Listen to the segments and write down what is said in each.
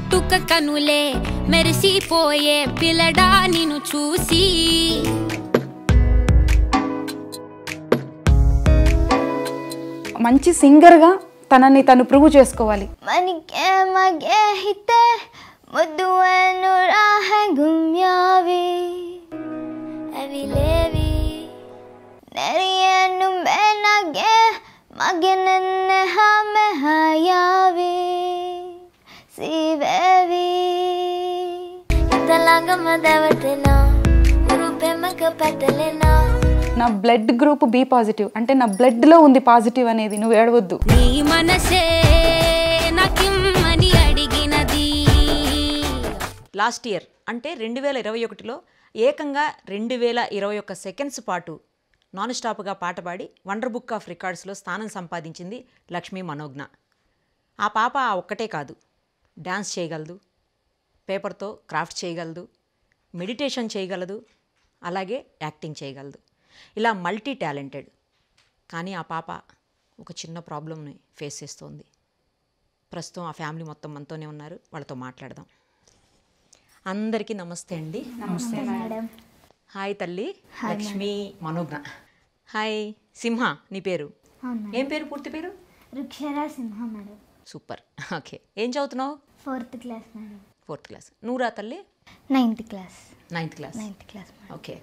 పట్టుక కనులే మెరిసిపోయే పిల్లడా నిను చూసి మంచి సింగర్ గా తనని తను ప్రూవ్ చేసుకోవాలి మగన్ నా బ్లడ్ గ్రూప్ బి పాజిటివ్ అంటే నా బ్లడ్ లో ఉంది పాజిటివ్ అనేది నువ్వు ఏడవద్దు లాస్ట్ ఇయర్ అంటే రెండు వేల ఇరవై ఒకటిలో ఏకంగా రెండు వేల ఇరవై ఒక్క సెకండ్స్ పాటు నాన్ స్టాప్గా పాట పాడి వండర్ బుక్ ఆఫ్ రికార్డ్స్లో స్థానం సంపాదించింది లక్ష్మీ మనోజ్ఞ ఆ పాప ఆ ఒక్కటే కాదు డ్యాన్స్ చేయగలదు పేపర్తో క్రాఫ్ట్ చేయగలదు మెడిటేషన్ చేయగలదు అలాగే యాక్టింగ్ చేయగలదు ఇలా మల్టీ టాలెంటెడ్ కానీ ఆ పాప ఒక చిన్న ప్రాబ్లంని ఫేస్ చేస్తోంది ప్రస్తుతం ఆ ఫ్యామిలీ మొత్తం మనతోనే ఉన్నారు వాళ్ళతో మాట్లాడదాం అందరికీ నమస్తే అండి నమస్తే మేడం హాయ్ తల్లి లక్ష్మి మనోజ్ఞ హాయ్ సింహ నీ పేరు ఏం పేరు పూర్తి పేరు సింహ మేడం సూపర్ ఓకే ఏం చదువుతున్నావు fourth class madam fourth class నువ్వు రా తల్లి ninth class ninth class ninth class okay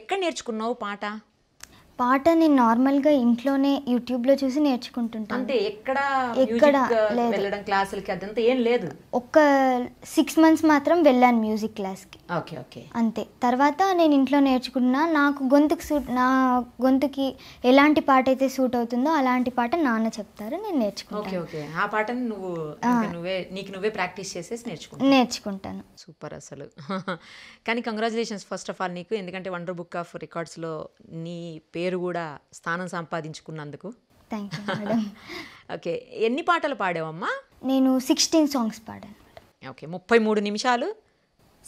ఎక్కడ నేర్చుకున్నావు పాట పాట నేను నార్మల్గా ఇంట్లోనే యూట్యూబ్లో చూసి నేర్చుకుంటుంటాను అంటే ఎక్కడ ఎక్కడ వెళ్ళడం క్లాసులకి అదంతా ఏం లేదు ఒక సిక్స్ మంత్స్ మాత్రం వెళ్ళాను మ్యూజిక్ క్లాస్కి ఓకే ఓకే అంతే తర్వాత నేను ఇంట్లో నేర్చుకున్నా నాకు గొంతుకి సూట్ నా గొంతుకి ఎలాంటి పాట అయితే సూట్ అవుతుందో అలాంటి పాట నాన్న చెప్తారు నేను నేర్చుకుంటాను ఓకే ఓకే ఆ పాటను నువ్వు నువ్వే నీకు నువ్వే ప్రాక్టీస్ చేసేసి నేర్చుకుంటాను నేర్చుకుంటాను సూపర్ అసలు కానీ కంగ్రాచులేషన్స్ ఫస్ట్ ఆఫ్ ఆల్ నీకు ఎందుకంటే వండర్ బుక్ ఆఫ్ రికార్డ్స్లో నీ పేరు పేరు కూడా స్థానం సంపాదించుకున్నందుకు థ్యాంక్ యూ ఓకే ఎన్ని పాటలు పాడావమ్మా నేను సిక్స్టీన్ సాంగ్స్ పాడాను ఓకే ముప్పై మూడు నిమిషాలు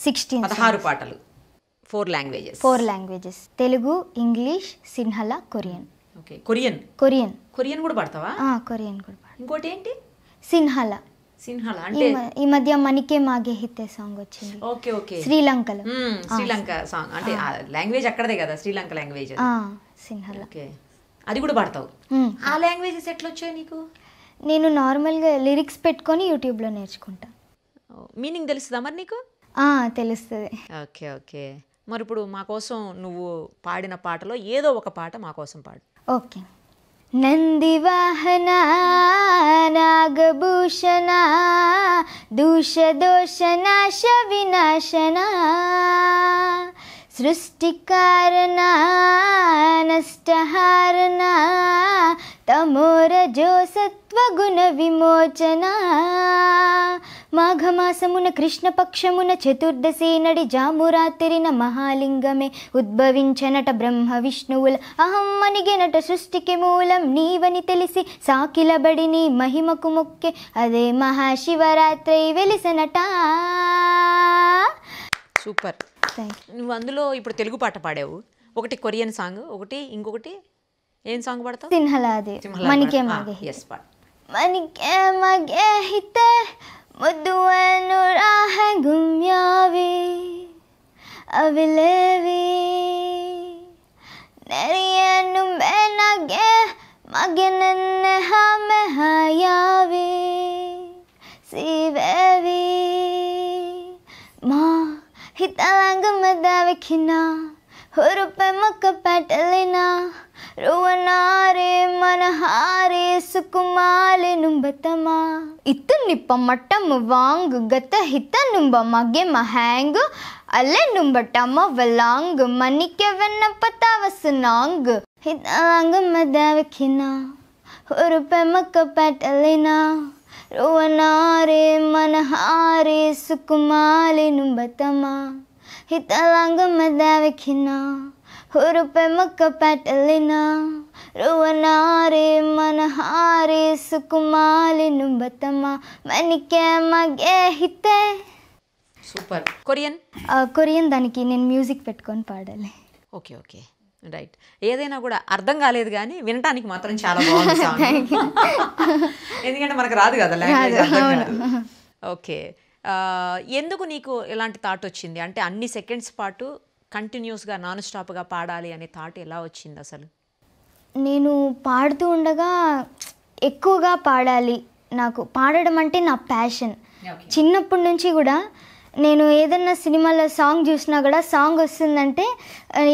సిక్స్టీన్ పదహారు పాటలు four languages four languages Telugu English Sinhala Korean okay Korean Korean Korean కూడా పాడతావా కొరియన్ కూడా ఇంకోటి ఏంటి సిన్హల అంటే ఈ మధ్య మణికే మాగే హితే సాంగ్ వచ్చింది ఓకే ఓకే శ్రీలంకలో శ్రీలంక సాంగ్ అంటే లాంగ్వేజ్ అక్కడదే కదా శ్రీలంక లాంగ్వేజ్ ఓకే అది కూడా పాడతావు ఆ లాంగ్వేజెస్ ఎట్లా వచ్చాయి నీకు నేను నార్మల్గా లిరిక్స్ పెట్టుకొని యూట్యూబ్లో నేర్చుకుంటా మీనింగ్ తెలుస్తుందా మరి నీకు తెలుస్తుంది ఓకే ఓకే మరి ఇప్పుడు మా కోసం నువ్వు పాడిన పాటలో ఏదో ఒక పాట మా కోసం పాడు ఓకే నంది వాహన నాగబు विनाशना सृष्टिकारणा नष्टहारणा तमोरजो सत्त्वगुणविमोचना మాఘమాసమున కృష్ణపక్షమున చతుర్దశి నడి జామురాత్రిన మహాలింగమే ఉద్భవించనట బ్రహ్మ విష్ణువుల అహం అనిగినట సృష్టికి మూలం నీవని తెలిసి సాకిలబడి నీ మహిమకు మొక్కే అదే మహాశివరాత్రి వెలిసనట సూపర్ నువ్వు అందులో ఇప్పుడు తెలుగు పాట పాడావు ఒకటి కొరియన్ సాంగ్ ఒకటి ఇంకొకటి ఏం సాంగ్ పాడతావు సింహలాది మనకేమాగే ఎస్ పాట මනිකේ මගේ හිතේ මුදුවනු රාහ ගුම්යාවි අවිලේවි නැරියනු බැනගේ මගෙනන්න හැම හයාවි සීවේවි මා හිතලඟම දැවකිනා ಹುರುಪೆಮಕ ಪೆಟಲಿನ ರುವನಾರೆ ಮನಹಾರೆ ಸುಕುಮಾಲೆ ನುಂಬತಮ ಇತ್ತು ನಿಪ್ಪ ಮಟ್ಟಮ ವಾಂಗ್ ಗತ ಹಿತ ನುಂಬ ಮಗೆ ಮಹ್ಯಾಂಗ್ ಅಲೆ ನುಂಬ ಟಮ ವಲಾಂಗ್ ಮನಿಕೆವನ್ನ ಪತಾವಸ ನಾಂಗ್ ಹಿತಾಂಗ್ ಮದವಖಿನ ಹುರುಪೆಮಕ ಪೆಟಲಿನ ರುವನಾರೆ ಮನಹಾರೆ ಸುಕುಮಾಲೆ ನುಂಬತಮ Hitalango madhavikina Hurupe mukka patalina Ruvanari manahari sukumali numbatama Manike mage hite super Korean Korean దానికి నేను మ్యూజిక్ పెట్టుకొని పాడాలి ఓకే ఓకే రైట్ ఏదైనా కూడా అర్థం కాలేదు కానీ వినటానికి మాత్రం చాలా బాగుంది ఎందుకంటే మనకు రాదు కదా లాంగ్వేజ్ ఓకే ఎందుకు నీకు ఎలాంటి థాట్ వచ్చింది అంటే అన్ని సెకండ్స్ పాటు కంటిన్యూస్గా నాన్ స్టాప్గా పాడాలి అనే థాట్ ఎలా వచ్చింది అసలు నేను పాడుతూ ఉండగా ఎక్కువగా పాడాలి నాకు పాడడం అంటే నా ప్యాషన్ చిన్నప్పటి నుంచి కూడా నేను ఏదన్నా సినిమాలో సాంగ్ చూసినా కూడా సాంగ్ వస్తుందంటే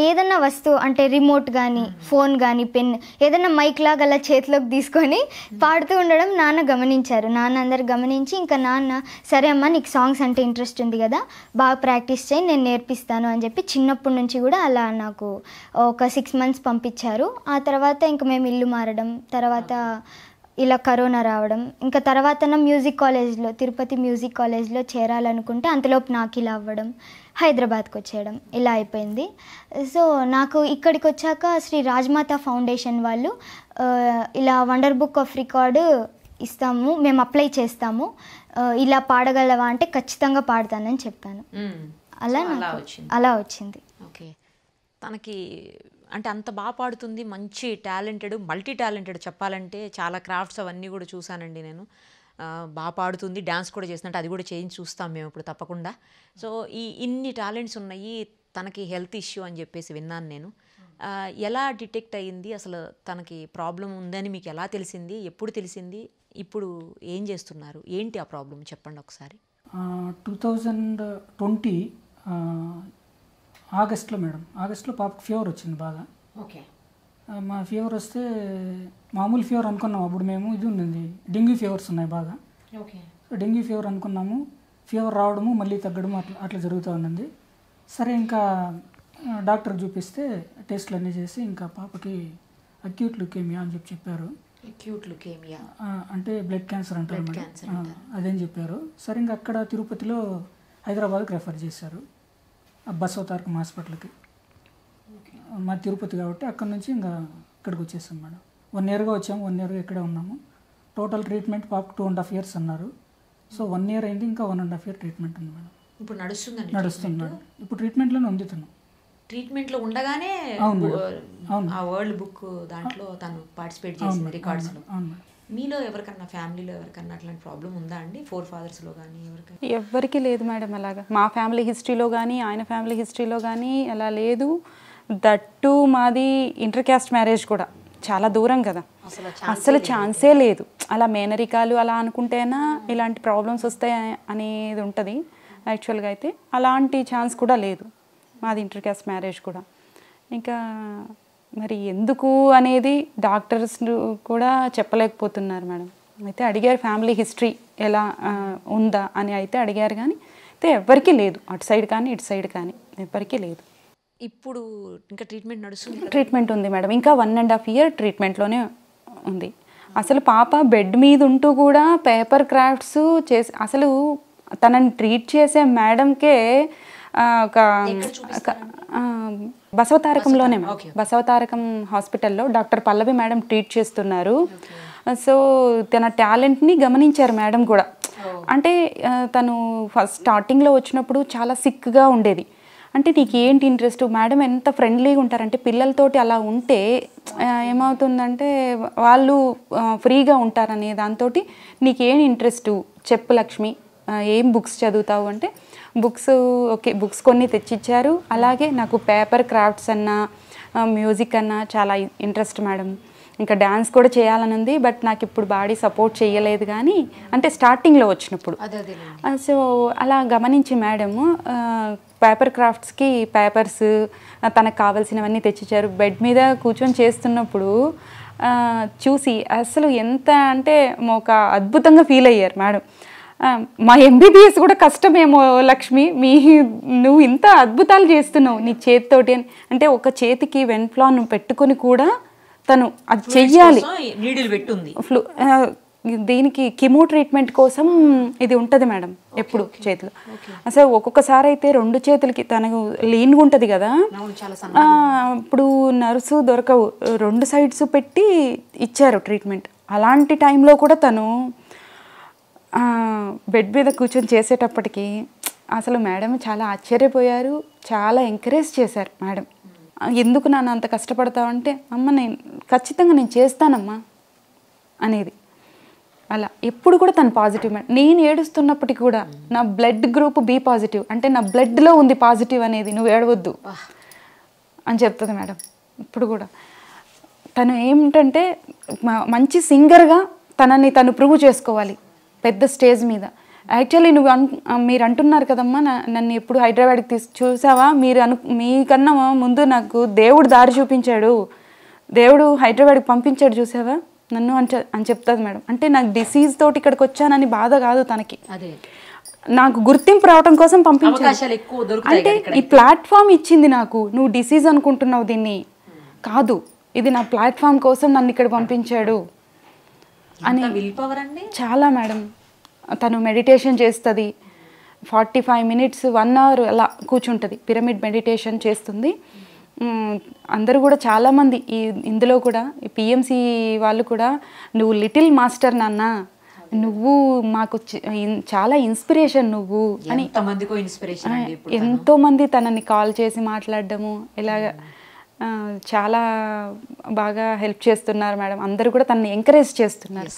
ఏదన్నా వస్తువు అంటే రిమోట్ కానీ ఫోన్ కానీ పెన్ ఏదన్నా మైక్ లాగా అలా చేతిలోకి తీసుకొని పాడుతూ ఉండడం నాన్న గమనించారు నాన్న అందరు గమనించి ఇంకా నాన్న సరే అమ్మ నీకు సాంగ్స్ అంటే ఇంట్రెస్ట్ ఉంది కదా బాగా ప్రాక్టీస్ చేయి నేను నేర్పిస్తాను అని చెప్పి చిన్నప్పటి నుంచి కూడా అలా నాకు ఒక సిక్స్ మంత్స్ పంపించారు ఆ తర్వాత ఇంకా మేము ఇల్లు మారడం తర్వాత ఇలా కరోనా రావడం ఇంకా తర్వాత మ్యూజిక్ కాలేజ్లో తిరుపతి మ్యూజిక్ కాలేజ్లో చేరాలనుకుంటే అంతలోపు నాకు ఇలా అవ్వడం హైదరాబాద్కి వచ్చేయడం ఇలా అయిపోయింది సో నాకు ఇక్కడికి వచ్చాక శ్రీ రాజ్మాత ఫౌండేషన్ వాళ్ళు ఇలా వండర్ బుక్ ఆఫ్ రికార్డు ఇస్తాము మేము అప్లై చేస్తాము ఇలా పాడగలవా అంటే ఖచ్చితంగా పాడతానని చెప్పాను అలా అలా వచ్చింది ఓకే తనకి అంటే అంత బాగా పాడుతుంది మంచి టాలెంటెడ్ మల్టీ టాలెంటెడ్ చెప్పాలంటే చాలా క్రాఫ్ట్స్ అవన్నీ కూడా చూశానండి నేను బాగా పాడుతుంది డ్యాన్స్ కూడా చేసినట్టు అది కూడా చేయించి చూస్తాం మేము ఇప్పుడు తప్పకుండా సో ఈ ఇన్ని టాలెంట్స్ ఉన్నాయి తనకి హెల్త్ ఇష్యూ అని చెప్పేసి విన్నాను నేను ఎలా డిటెక్ట్ అయ్యింది అసలు తనకి ప్రాబ్లం ఉందని మీకు ఎలా తెలిసింది ఎప్పుడు తెలిసింది ఇప్పుడు ఏం చేస్తున్నారు ఏంటి ఆ ప్రాబ్లం చెప్పండి ఒకసారి టూ థౌజండ్ ట్వంటీ ఆగస్ట్లో మేడం ఆగస్ట్లో పాపకు ఫీవర్ వచ్చింది బాగా ఓకే మా ఫీవర్ వస్తే మామూలు ఫీవర్ అనుకున్నాం అప్పుడు మేము ఇది ఉంది డెంగ్యూ ఫీవర్స్ ఉన్నాయి బాగా ఓకే డెంగ్యూ ఫీవర్ అనుకున్నాము ఫీవర్ రావడము మళ్ళీ తగ్గడము అట్లా అట్లా జరుగుతూ ఉన్నది సరే ఇంకా డాక్టర్ చూపిస్తే టెస్ట్లు అన్నీ చేసి ఇంకా పాపకి అక్యూట్ లుకేమియా అని చెప్పి చెప్పారు అక్యూట్ లుకేమియా అంటే బ్లడ్ క్యాన్సర్ అంటారు అదేం చెప్పారు సరే ఇంకా అక్కడ తిరుపతిలో హైదరాబాద్కి రెఫర్ చేశారు బసవ తారకం హాస్పిటల్కి మా తిరుపతి కాబట్టి అక్కడ నుంచి ఇంకా ఇక్కడికి వచ్చేసాం మేడం వన్ ఇయర్గా వచ్చాము వన్ ఇయర్గా ఇక్కడే ఉన్నాము టోటల్ ట్రీట్మెంట్ పాప టూ అండ్ హాఫ్ ఇయర్స్ అన్నారు సో వన్ ఇయర్ అయింది ఇంకా one and half year treatment ఉంది మేడం ఇప్పుడు నడుస్తుంది నడుస్తుంది మేడం ఇప్పుడు ట్రీట్మెంట్లోనే ఉంది తను ట్రీట్మెంట్లో ఉండగానే అవును ఆ వరల్డ్ బుక్ దాంట్లో తను పార్టిసిపేట్ చేసింది రికార్డ్స్లో అవును మేడం మీలో ఎవరికన్నా ఫ్యామిలీలో ఎవరికన్నా అట్లాంటి ప్రాబ్లం ఉందా అండి ఫోర్ ఫాదర్స్లో కానీ ఎవరికైనా ఎవరికి లేదు మేడం అలాగా మా ఫ్యామిలీ హిస్టరీలో కానీ ఆయన ఫ్యామిలీ హిస్టరీలో కానీ అలా లేదు దట్టు మాది ఇంటర్ క్యాస్ట్ మ్యారేజ్ కూడా చాలా దూరం కదా అసలు ఛాన్సే లేదు అలా మేనరికాలు అలా అనుకుంటేనా ఇలాంటి ప్రాబ్లమ్స్ వస్తాయి అనేది ఉంటుంది యాక్చువల్గా అయితే అలాంటి ఛాన్స్ కూడా లేదు మాది ఇంటర్ క్యాస్ట్ మ్యారేజ్ కూడా ఇంకా మరి ఎందుకు అనేది డాక్టర్స్ కూడా చెప్పలేకపోతున్నారు మేడం అయితే అడిగారు ఫ్యామిలీ హిస్టరీ ఎలా ఉందా అని అయితే అడిగారు కానీ అయితే ఎవ్వరికీ లేదు అటు సైడ్ కానీ ఇటు సైడ్ కానీ ఎవరికీ లేదు ఇప్పుడు ఇంకా ట్రీట్మెంట్ నడుస్తుంది ట్రీట్మెంట్ ఉంది మేడం ఇంకా వన్ అండ్ హాఫ్ ఇయర్ ట్రీట్మెంట్లోనే ఉంది అసలు పాప బెడ్ మీద ఉంటూ కూడా పేపర్ క్రాఫ్ట్స్ చేసి అసలు తనని ట్రీట్ చేసే మేడంకే ఒక బసవతారకంలోనే బసవతారకం హాస్పిటల్లో డాక్టర్ పల్లవి మేడం ట్రీట్ చేస్తున్నారు సో తన టాలెంట్ని గమనించారు మేడం కూడా అంటే తను ఫస్ట్ స్టార్టింగ్లో వచ్చినప్పుడు చాలా సిక్గా ఉండేది అంటే నీకు ఏంటి ఇంట్రెస్ట్ మేడం ఎంత ఫ్రెండ్లీగా ఉంటారంటే పిల్లలతోటి అలా ఉంటే ఏమవుతుందంటే వాళ్ళు ఫ్రీగా ఉంటారనే దాంతో నీకేం ఇంట్రెస్ట్ చెప్పు లక్ష్మి ఏం బుక్స్ చదువుతావు అంటే బుక్స్ ఓకే బుక్స్ కొన్ని తెచ్చిచ్చారు అలాగే నాకు పేపర్ క్రాఫ్ట్స్ అన్న మ్యూజిక్ అన్న చాలా ఇంట్రెస్ట్ మేడం ఇంకా డ్యాన్స్ కూడా చేయాలని ఉంది బట్ నాకు ఇప్పుడు బాడీ సపోర్ట్ చేయలేదు కానీ అంటే స్టార్టింగ్లో వచ్చినప్పుడు సో అలా గమనించి మేడము పేపర్ క్రాఫ్ట్స్కి పేపర్స్ తనకు కావాల్సినవన్నీ తెచ్చిచ్చారు బెడ్ మీద కూర్చొని చేస్తున్నప్పుడు చూసి అసలు ఎంత అంటే ఒక అద్భుతంగా ఫీల్ అయ్యారు మేడం మా ఎంబీబీఎస్ కూడా కష్టమేమో లక్ష్మి మీ నువ్వు ఇంత అద్భుతాలు చేస్తున్నావు నీ చేతితోటి అని అంటే ఒక చేతికి వెంట్లా నువ్వు పెట్టుకొని కూడా తను అది చెయ్యాలి ఫ్లూ దీనికి కిమో ట్రీట్మెంట్ కోసం ఇది ఉంటుంది మేడం ఎప్పుడు చేతులు అసలు ఒక్కొక్కసారి అయితే రెండు చేతులకి తనకు లీన్గా ఉంటుంది కదా ఇప్పుడు నర్సు దొరకవు రెండు సైడ్స్ పెట్టి ఇచ్చారు ట్రీట్మెంట్ అలాంటి టైంలో కూడా తను బెడ్ మీద కూర్చొని చేసేటప్పటికి అసలు మేడం చాలా ఆశ్చర్యపోయారు చాలా ఎంకరేజ్ చేశారు మేడం ఎందుకు నాన్న అంత కష్టపడతావు అంటే అమ్మ నేను ఖచ్చితంగా నేను చేస్తానమ్మా అనేది అలా ఎప్పుడు కూడా తను పాజిటివ్ మేడం నేను ఏడుస్తున్నప్పటికీ కూడా నా బ్లడ్ గ్రూప్ బి పాజిటివ్ అంటే నా బ్లడ్లో ఉంది పాజిటివ్ అనేది నువ్వు ఏడవద్దు అని చెప్తుంది మేడం ఇప్పుడు కూడా తను ఏమిటంటే మంచి సింగర్గా తనని తను ప్రూవ్ చేసుకోవాలి పెద్ద స్టేజ్ మీద యాక్చువల్లీ నువ్వు అను మీరు అంటున్నారు కదమ్మా నన్ను ఎప్పుడు హైదరాబాద్కి తీసు చూసావా మీరు అను మీకన్నా ముందు నాకు దేవుడు దారి చూపించాడు దేవుడు హైదరాబాద్కి పంపించాడు చూసావా నన్ను అని అని చెప్తుంది మేడం అంటే నాకు డిసీజ్ తోటి ఇక్కడికి వచ్చానని బాధ కాదు తనకి అదే నాకు గుర్తింపు రావడం కోసం పంపించారు అంటే ఈ ప్లాట్ఫామ్ ఇచ్చింది నాకు నువ్వు డిసీజ్ అనుకుంటున్నావు దీన్ని కాదు ఇది నా ప్లాట్ఫామ్ కోసం నన్ను ఇక్కడ పంపించాడు అని అండి చాలా మేడం తను మెడిటేషన్ చేస్తుంది forty five minutes one hour అలా కూర్చుంటుంది పిరమిడ్ మెడిటేషన్ చేస్తుంది అందరూ కూడా చాలామంది ఈ ఇందులో కూడా పిఎంసి వాళ్ళు కూడా నువ్వు లిటిల్ మాస్టర్ నాన్న నువ్వు మాకు చాలా ఇన్స్పిరేషన్ నువ్వు అని ఇన్స్పిరేషన్ ఎంతోమంది తనని కాల్ చేసి మాట్లాడడము ఇలాగ చాలా బాగా హెల్ప్ చేస్తున్నారు మేడం అందరూ కూడా తనని ఎంకరేజ్ చేస్తున్నారు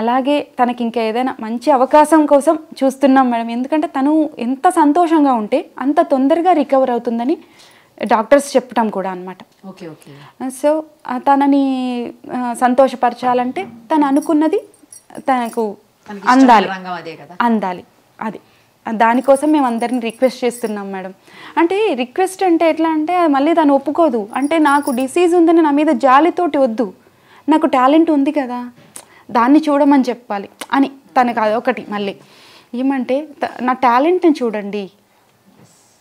అలాగే తనకి ఇంకా ఏదైనా మంచి అవకాశం కోసం చూస్తున్నాం మేడం ఎందుకంటే తను ఎంత సంతోషంగా ఉంటే అంత తొందరగా రికవర్ అవుతుందని డాక్టర్స్ చెప్పడం కూడా అనమాట ఓకే ఓకే సో తనని సంతోషపరచాలంటే తను అనుకున్నది తనకు అందాలి అందాలి అది దానికోసం మేము అందరిని రిక్వెస్ట్ చేస్తున్నాం మేడం అంటే రిక్వెస్ట్ అంటే ఎట్లా అంటే మళ్ళీ దాన్ని ఒప్పుకోదు అంటే నాకు డిసీజ్ ఉందని నా మీద జాలితోటి వద్దు నాకు టాలెంట్ ఉంది కదా దాన్ని చూడమని చెప్పాలి అని తనకు అదొకటి మళ్ళీ ఏమంటే నా టాలెంట్ని చూడండి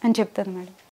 అని చెప్తుంది మేడం